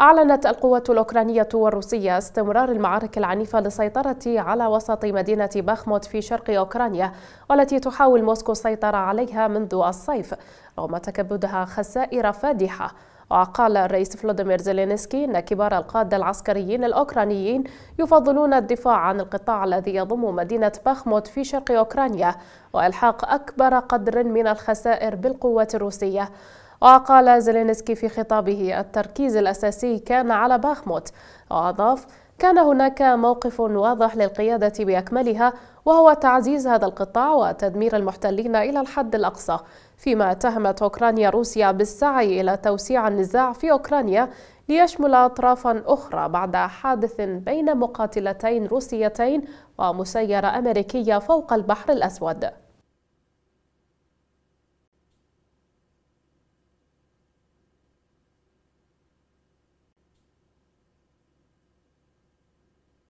أعلنت القوات الأوكرانية والروسية استمرار المعارك العنيفة للسيطرة على وسط مدينة باخموت في شرق أوكرانيا والتي تحاول موسكو السيطرة عليها منذ الصيف رغم تكبدها خسائر فادحة وقال الرئيس فلوديمير زيلينسكي أن كبار القادة العسكريين الأوكرانيين يفضلون الدفاع عن القطاع الذي يضم مدينة باخموت في شرق أوكرانيا وإلحاق أكبر قدر من الخسائر بالقوات الروسية وقال زيلينسكي في خطابه التركيز الأساسي كان على باخموت وأضاف كان هناك موقف واضح للقيادة بأكملها وهو تعزيز هذا القطاع وتدمير المحتلين إلى الحد الأقصى فيما اتهمت أوكرانيا روسيا بالسعي إلى توسيع النزاع في أوكرانيا ليشمل أطرافا أخرى بعد حادث بين مقاتلتين روسيتين ومسيرة أمريكية فوق البحر الأسود